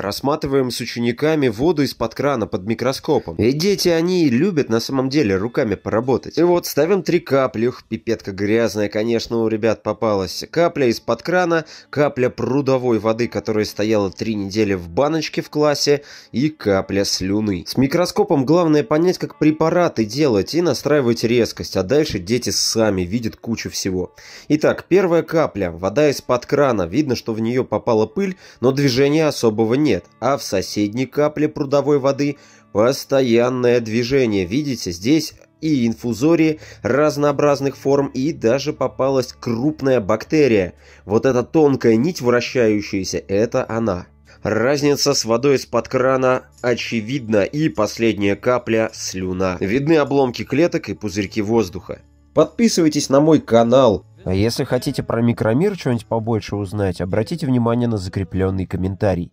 Рассматриваем с учениками воду из-под крана под микроскопом. И дети, они любят на самом деле руками поработать. И вот ставим три капли. Ух, пипетка грязная, конечно, у ребят попалась. Капля из-под крана, капля прудовой воды, которая стояла три недели в баночке в классе, и капля слюны. С микроскопом главное понять, как препараты делать и настраивать резкость, а дальше дети сами видят кучу всего. Итак, первая капля, вода из-под крана. Видно, что в нее попала пыль, но движения особого нет, а в соседней капле прудовой воды постоянное движение. Видите, здесь и инфузории разнообразных форм, и даже попалась крупная бактерия. Вот эта тонкая нить, вращающаяся, это она. Разница с водой из-под крана очевидна, и последняя капля – слюна. Видны обломки клеток и пузырьки воздуха. Подписывайтесь на мой канал. А если хотите про микромир что-нибудь побольше узнать, обратите внимание на закрепленный комментарий.